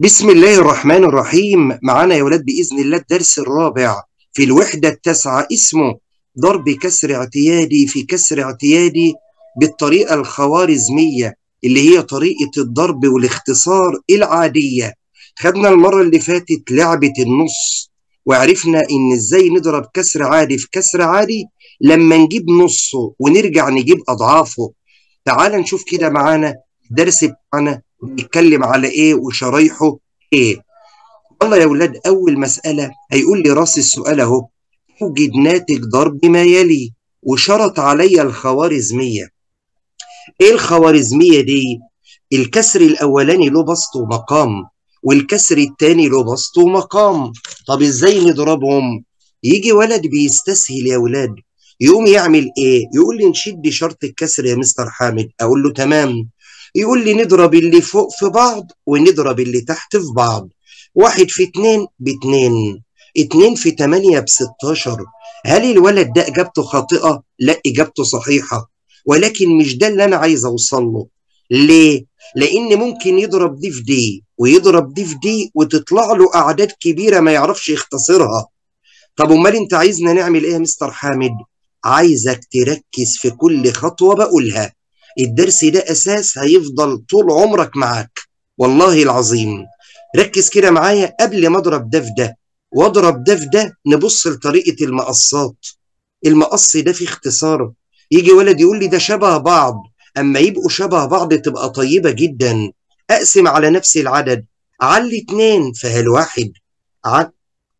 بسم الله الرحمن الرحيم معانا يا ولاد بإذن الله الدرس الرابع في الوحدة التاسعة اسمه ضرب كسر اعتيادي في كسر اعتيادي بالطريقة الخوارزمية اللي هي طريقة الضرب والاختصار العادية خدنا المرة اللي فاتت لعبة النص وعرفنا إن إزاي نضرب كسر عادي في كسر عادي لما نجيب نصه ونرجع نجيب أضعافه تعال نشوف كده معانا درس بتاعنا ونتكلم على ايه وشرايحه ايه والله يا ولاد اول مساله هيقول لي راس السؤال اهو اوجد ناتج ضرب ما يلي وشرط علي الخوارزميه ايه الخوارزميه دي الكسر الاولاني له بسط ومقام والكسر الثاني له بسط ومقام طب ازاي نضربهم يجي ولد بيستسهل يا ولاد يقوم يعمل ايه يقول لي نشد شرط الكسر يا مستر حامد اقول له تمام يقول لي نضرب اللي فوق في بعض ونضرب اللي تحت في بعض واحد في اتنين باتنين اتنين في تمانية بستاشر هل الولد ده إجابته خاطئة؟ لا إجابته صحيحة ولكن مش ده اللي أنا عايز أوصل له ليه؟ لأن ممكن يضرب دي في دي ويضرب دي في دي وتطلع له أعداد كبيرة ما يعرفش يختصرها طب أمال أنت عايزنا نعمل إيه يا مستر حامد؟ عايزك تركز في كل خطوة بقولها الدرس ده اساس هيفضل طول عمرك معاك والله العظيم ركز كده معايا قبل ما اضرب ده في ده واضرب ده في ده نبص لطريقه المقصات المقص ده فيه اختصار يجي ولد يقول لي ده شبه بعض اما يبقوا شبه بعض تبقى طيبه جدا اقسم على نفس العدد علي اتنين فهالواحد علي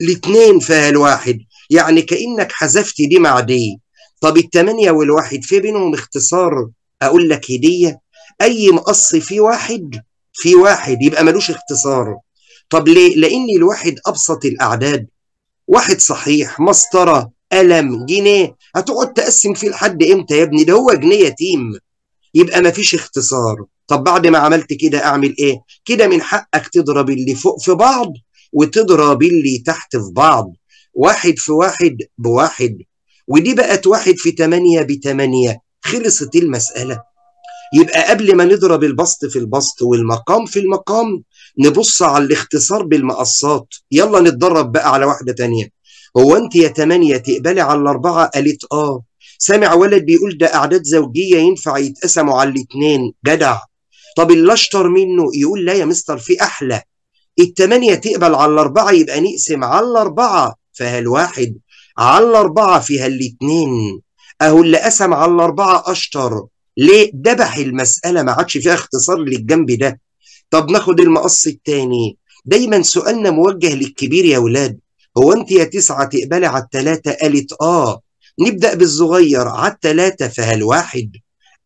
اتنين فهالواحد يعني كانك حذفت دي مع دي طب التمانية والواحد في بينهم اختصار اقول لك هديه اي مقص في واحد في واحد يبقى ملوش اختصار طب ليه لان الواحد ابسط الاعداد واحد صحيح مسطره قلم جنيه هتقعد تقسم فيه لحد امتى يا ابني ده هو جنيه يتيم يبقى مفيش اختصار طب بعد ما عملت كده اعمل ايه كده من حقك تضرب اللي فوق في بعض وتضرب اللي تحت في بعض واحد في واحد بواحد ودي بقت واحد في تمانية بتمانية خلصت المسألة يبقى قبل ما نضرب البسط في البسط والمقام في المقام نبص على الاختصار بالمقصات يلا نتدرب بقى على واحدة تانية هو انت يا تمانية تقبلي على الاربعة قالت اه سامع ولد بيقول ده اعداد زوجية ينفع يتقسموا على الاتنين جدع طب اللي اشطر منه يقول لا يا مستر في احلى التمانية تقبل على الاربعة يبقى نقسم على الاربعة فهالواحد على الاربعة فيها الاتنين اهو اللي قسم على الاربعه اشطر ليه دبح المساله ما عادش فيها اختصار للجنب ده طب ناخد المقص الثاني دايما سؤالنا موجه للكبير يا ولاد هو انت يا تسعه تقبلي على الثلاثه قالت اه نبدا بالصغير على الثلاثه فهل واحد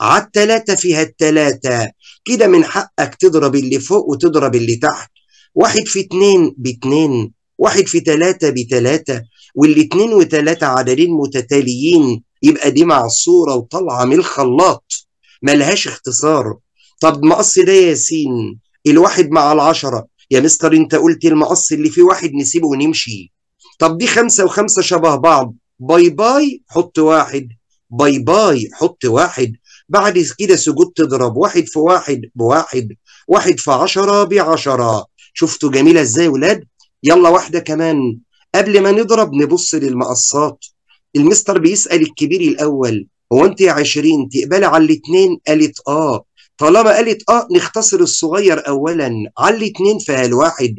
على الثلاثه فيها الثلاثه كده من حقك تضرب اللي فوق وتضرب اللي تحت واحد في اتنين باتنين واحد في تلاتة بثلاثة والاتنين وتلاتة عددين متتاليين يبقى دي معصوره وطالعه من الخلاط ملهاش اختصار طب مقص ده يا ياسين الواحد مع العشره يا مستر انت قلت المقص اللي فيه واحد نسيبه ونمشي طب دي خمسه وخمسه شبه بعض باي باي حط واحد باي باي حط واحد بعد كده سجود تضرب واحد في واحد بواحد واحد في عشرة بعشرة شفتوا جميلة ازاي ولاد يلا واحدة كمان قبل ما نضرب نبص للمقصات المستر بيسال الكبير الاول هو انت يا عشرين تقبلي على الاثنين قالت اه طالما قالت اه نختصر الصغير اولا على الاثنين فيها الواحد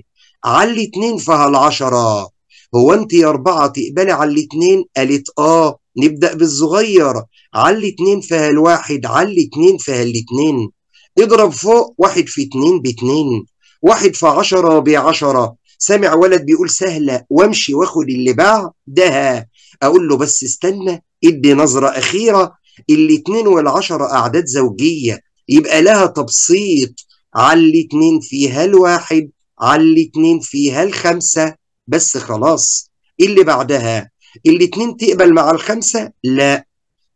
على الاثنين فيها العشره هو انت يا اربعه تقبلي على الاثنين قالت اه نبدا بالصغير على الاثنين فيها الواحد على الاثنين فيها الاثنين اضرب فوق واحد في اثنين باثنين واحد في عشرة بعشرة سامع ولد بيقول سهلة وامشي واخد اللي باع دها اقول له بس استنى ادي نظره اخيره الاثنين والعشره اعداد زوجيه يبقى لها تبسيط على الاثنين فيها الواحد على الاثنين فيها الخمسه بس خلاص اللي بعدها الاثنين تقبل مع الخمسه لا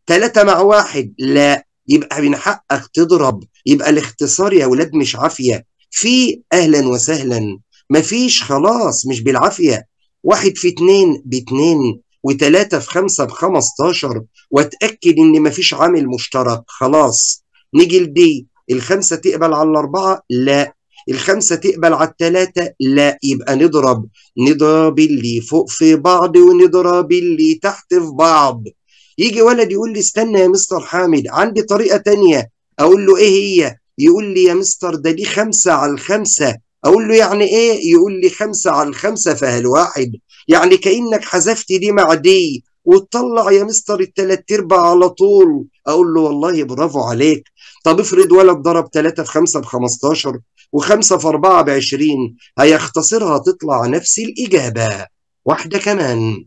ثلاثه مع واحد لا يبقى من حقك تضرب يبقى الاختصار يا ولاد مش عافيه في اهلا وسهلا مفيش خلاص مش بالعافيه واحد في اتنين باتنين و3 في 5 ب 15 واتاكد ان مفيش عامل مشترك خلاص نيجي لدي الخمسه تقبل على الاربعه لا الخمسة تقبل على التلاتة لا يبقى نضرب نضرب اللي فوق في بعض ونضرب اللي تحت في بعض يجي ولد يقول لي استنى يا مستر حامد عندي طريقة تانية أقول له إيه هي يقول لي يا مستر ده دي خمسة على الخمسة أقول له يعني إيه يقول لي خمسة على الخمسة فهل واحد يعني كانك حذفت دي مع دي وتطلع يا مستر الثلاث ارباع على طول اقول له والله برافو عليك طب افرض ولد ضرب 3 في 5 ب 15 و5 في 4 ب 20 هيختصرها تطلع نفس الاجابه واحده كمان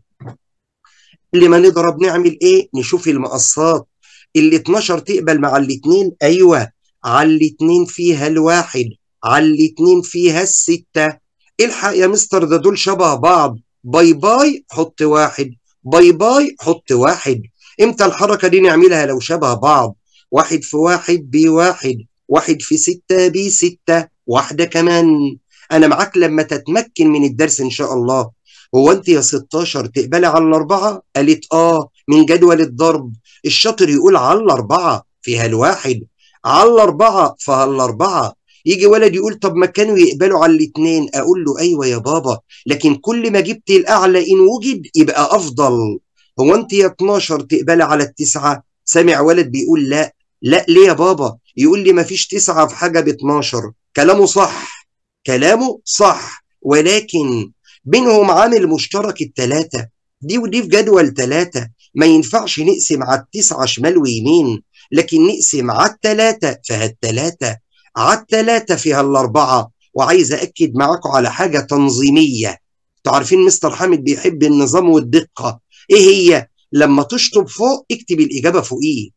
لما نضرب نعمل ايه نشوف المقصات ال 12 تقبل مع الاثنين ايوه على الاثنين فيها الواحد على الاثنين فيها السته الحق يا مستر ده دول شبه بعض باي باي حط واحد باي باي حط واحد امتى الحركة دي نعملها لو شبه بعض واحد في واحد بواحد واحد في ستة بستة واحدة كمان أنا معاك لما تتمكن من الدرس إن شاء الله هو أنت يا 16 تقبلي على الأربعة قالت آه من جدول الضرب الشاطر يقول على الأربعة فيها الواحد على الأربعة فهالأربعة يجي ولد يقول طب ما كانوا يقبلوا على الاثنين اقول له ايوه يا بابا لكن كل ما جبت الاعلى ان وجد يبقى افضل هو انت يا 12 تقبل على التسعه سامع ولد بيقول لا لا ليه يا بابا يقول لي ما فيش تسعه في حاجه ب 12 كلامه صح كلامه صح ولكن بينهم عامل مشترك التلاته دي ودي في جدول تلاته ما ينفعش نقسم على التسعه شمال ويمين لكن نقسم على التلاته فهالتلاته على الثلاثة فيها الأربعة وعايز أكد معاكم على حاجة تنظيمية تعرفين مستر حامد بيحب النظام والدقة إيه هي؟ لما تشطب فوق اكتب الإجابة فوقيه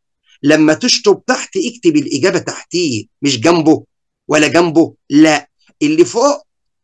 لما تشطب تحت اكتب الإجابة تحتيه مش جنبه ولا جنبه لا اللي فوق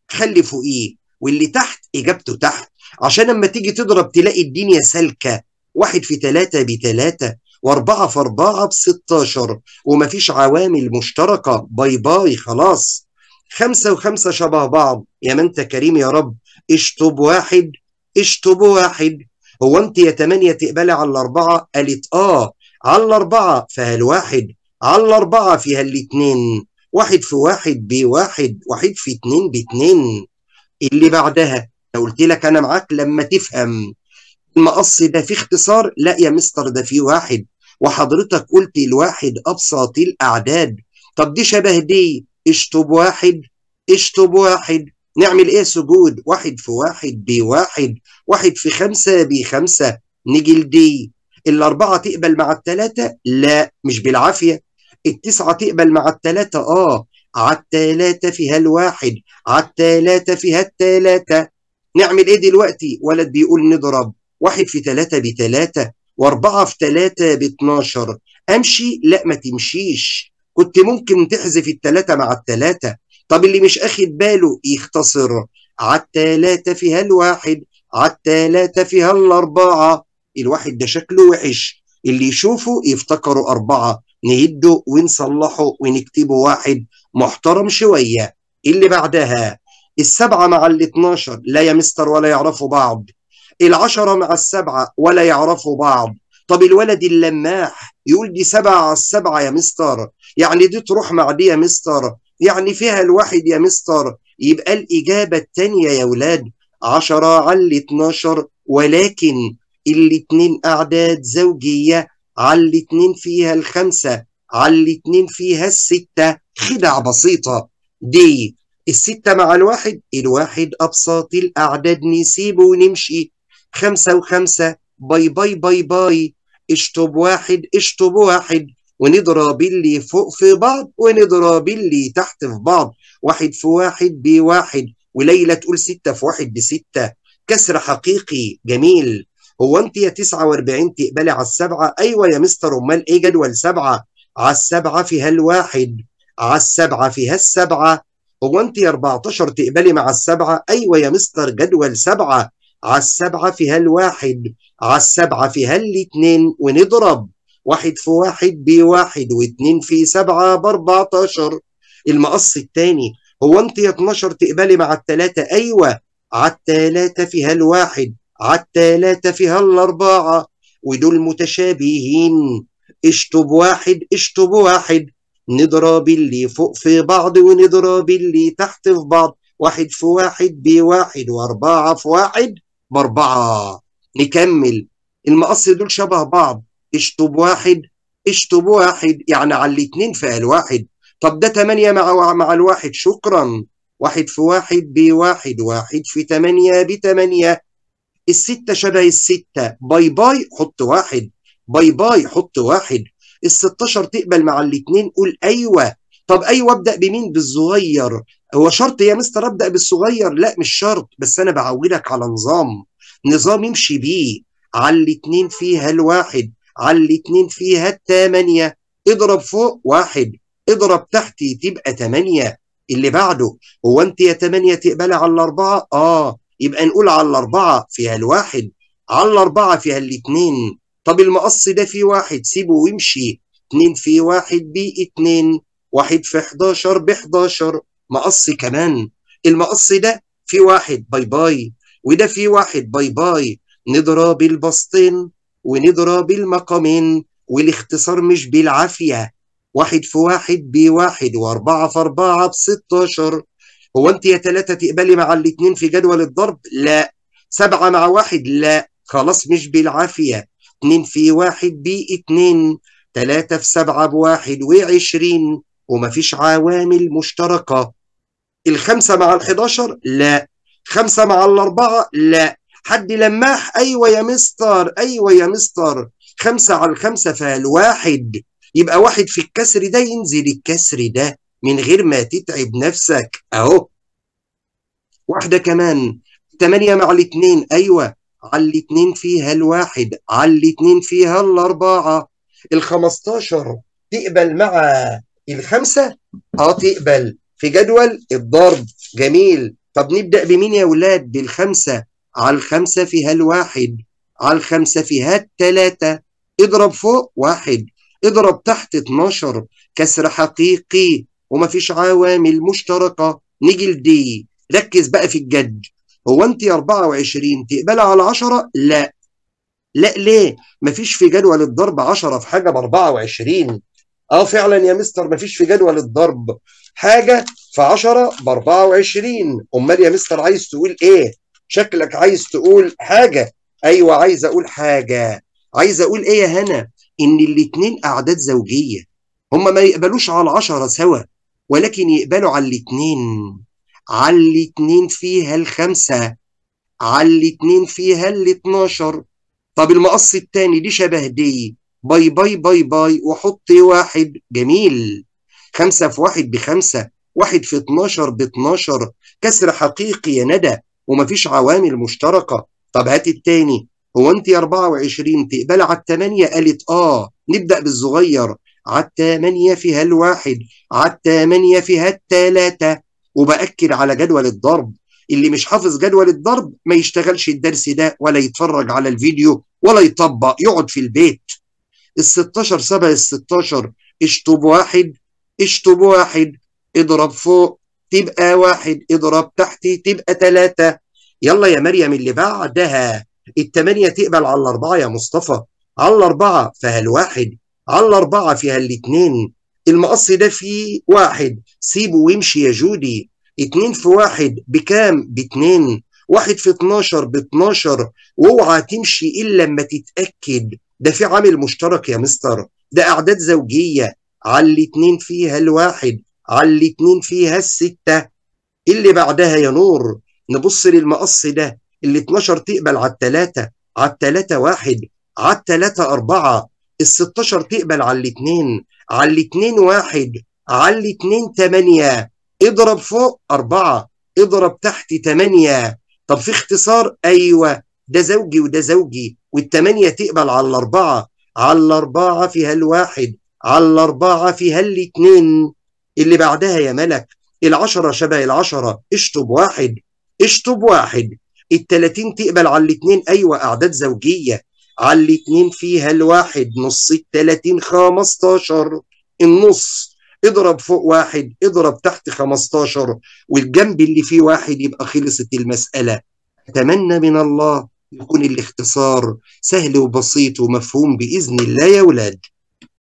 خلي فوقيه واللي تحت إجابته تحت عشان لما تيجي تضرب تلاقي الدنيا سالكة واحد في تلاتة بثلاثة واربعة في اربعة بستاشر 16 ومفيش عوامل مشتركة باي باي خلاص خمسة وخمسة شبه بعض يا ما انت كريم يا رب اشطب واحد اشطب واحد هو انت يا تمانية تقبلي على الاربعة قالت اه على الاربعة واحد على الاربعة فيها الاتنين واحد في واحد بواحد واحد في اتنين باتنين اللي بعدها لو قلت لك انا معاك لما تفهم المقص ده في اختصار لا يا مستر ده في واحد وحضرتك قلت الواحد ابسط الاعداد طب دي شبه دي اشطب واحد اشطب واحد نعمل ايه سجود واحد في واحد بواحد واحد في خمسة بخمسة نيجي لدي الأربعة تقبل مع التلاتة لا مش بالعافية التسعة تقبل مع التلاتة اه عالتلاتة فيها الواحد عالتلاتة فيها التلاتة نعمل ايه دلوقتي ولد بيقول نضرب واحد في ثلاثة بثلاثة واربعة في ثلاثة باتناشر امشي لا ما تمشيش كنت ممكن تحذف الثلاثة مع الثلاثة طب اللي مش اخد باله يختصر عالثلاثة فيها الواحد عالثلاثة فيها الاربعة الواحد ده شكله وحش اللي يشوفه يفتكروا أربعة نهده ونصلحه ونكتبه واحد محترم شوية اللي بعدها السبعة مع الاثناشر لا يا مستر ولا يعرفوا بعض العشرة مع السبعة ولا يعرفوا بعض طب الولد اللماح يقول دي سبعة على السبعة يا مستر يعني دي تروح مع دي يا مستر يعني فيها الواحد يا مستر يبقى الإجابة التانية يا ولاد عشرة على اتناشر ولكن الاتنين أعداد زوجية على الاتنين فيها الخمسة على الاتنين فيها الستة خدع بسيطة دي الستة مع الواحد الواحد أبساط الأعداد نسيبه ونمشي خمسة وخمسة باي باي باي باي اشطب واحد اشطب واحد ونضرب اللي فوق في بعض ونضرب اللي تحت في بعض واحد في واحد بواحد وليلى تقول ستة في واحد بستة كسر حقيقي جميل هو انت يا تسعة واربعين تقبلي على السبعة ايوه يا مستر امال ايه جدول سبعة على السبعة فيها الواحد على السبعة فيها السبعة هو انت يا اربعتاشر تقبلي مع السبعة ايوه يا مستر جدول سبعة على السبعة في هالواحد على السبعة في هالاتنين ونضرب واحد في واحد بواحد واتنين في سبعة باربعة عشر المقص التاني هو انت يا 12 تقبلي مع التلاتة ايوه على التلاتة في هالواحد على التلاتة في هالاربعة ودول متشابهين اشطب واحد اشطب واحد نضرب اللي فوق في بعض ونضرب اللي تحت في بعض واحد في واحد بواحد واربعة في واحد باربعه نكمل المقص دول شبه بعض اشطب واحد اشطب واحد يعني على الاثنين فقال واحد طب ده ثمانية مع مع الواحد شكرا واحد في واحد بواحد واحد في ثمانية بثمانية الستة شبه الستة باي باي حط واحد باي باي حط واحد الستاشر تقبل مع الاثنين قول ايوه طب ايوه ابدا بمين بالصغير هو شرط يا مستر ابدا بالصغير لا مش شرط بس انا بعودك على نظام نظام يمشي بيه على الاثنين فيها الواحد على الاثنين فيها الثمانية اضرب فوق واحد اضرب تحت تبقى ثمانية اللي بعده هو انت يا ثمانية تقبل على الاربعة اه يبقى نقول على الاربعة فيها الواحد على الاربعة فيها الاثنين طب المقص ده فيه واحد سيبه ويمشي اثنين في واحد بي اثنين واحد في 11 ب 11 مقص كمان المقص ده في واحد باي باي وده في واحد باي باي نضرب البسطين ونضرب المقامين والاختصار مش بالعافية واحد في واحد بواحد واربعة في اربعة بستاشر هو انت يا تلاتة تقبلي مع الاتنين في جدول الضرب لا سبعة مع واحد لا خلاص مش بالعافية اتنين في واحد باتنين ثلاثة في سبعة بواحد وعشرين ومفيش عوامل مشتركة الخمسة مع الحداشر لا خمسة مع الأربعة لا حد لماح أيوة يا مستر أيوة يا مستر خمسة على الخمسة فالواحد يبقى واحد في الكسر ده ينزل الكسر ده من غير ما تتعب نفسك أهو واحدة كمان تمانية مع الاتنين أيوة على الاتنين فيها الواحد على الاتنين فيها الأربعة الخمستاشر تقبل مع الخمسة هتقبل في جدول الضرب جميل طب نبدأ بمين يا ولاد بالخمسة على الخمسة فيها الواحد على الخمسة فيها التلاتة اضرب فوق واحد اضرب تحت 12 كسر حقيقي ومفيش عوامل مشتركة نيجي لدي ركز بقى في الجد هو انت 24 تقبل على 10 لا لا ليه مفيش في جدول الضرب 10 في حاجة ب 24 اه فعلا يا مستر ما فيش في جدول الضرب حاجه في 10 ب 24 امال يا مستر عايز تقول ايه شكلك عايز تقول حاجه ايوه عايز اقول حاجه عايز اقول ايه يا هنا ان الاثنين اعداد زوجيه هم ما يقبلوش على 10 سوا ولكن يقبلوا على الاثنين على الاثنين فيها الخمسه على الاثنين فيها ال 12 طب المقص الثاني ليه شبه دي باي باي باي باي وحط واحد جميل خمسة في واحد بخمسة واحد في 12 ب 12 كسر حقيقي يا ندى ومفيش عوامل مشتركة طب هات التاني هو انت 24 تقبل على التمانية قالت اه نبدأ بالصغير على التمانية فيها الواحد على التمانية فيها التلاتة وبأكد على جدول الضرب اللي مش حافظ جدول الضرب ما يشتغلش الدرس ده ولا يتفرج على الفيديو ولا يطبق يقعد في البيت ال 16 7 ال 16 اشطب واحد اشطب واحد اضرب فوق تبقى واحد اضرب تحت تبقى ثلاثة يلا يا مريم اللي بعدها الثمانية تقبل على الأربعة يا مصطفى على الأربعة فيها الواحد على الأربعة فيها الاثنين المقص ده فيه واحد سيبه ويمشي يا جودي اتنين في واحد بكام باتنين واحد في 12 ب 12 واوعى تمشي الا لما تتاكد ده في عامل مشترك يا مستر ده اعداد زوجيه على الاثنين فيها الواحد على الاثنين فيها السته إيه اللي بعدها يا نور نبص للمقص ده ال 12 تقبل على الثلاثه على الثلاثه واحد على الثلاثه اربعه ال 16 تقبل على الاثنين على الاثنين واحد على الاثنين ثمانيه اضرب فوق اربعه اضرب تحت ثمانيه طب في اختصار ايوه ده زوجي وده زوجي والثمانية تقبل على الأربعة على الأربعة فيها الواحد على الأربعة فيها الاتنين اللي بعدها يا ملك العشرة شبه العشرة اشطب واحد اشطب واحد التلاتين تقبل على الاتنين أيوة أعداد زوجية على الاتنين فيها الواحد نص التلاتين خمستاشر النص اضرب فوق واحد اضرب تحت خمستاشر والجنب اللي فيه واحد يبقى خلصت المسألة أتمنى من الله يكون الاختصار سهل وبسيط ومفهوم باذن الله يا اولاد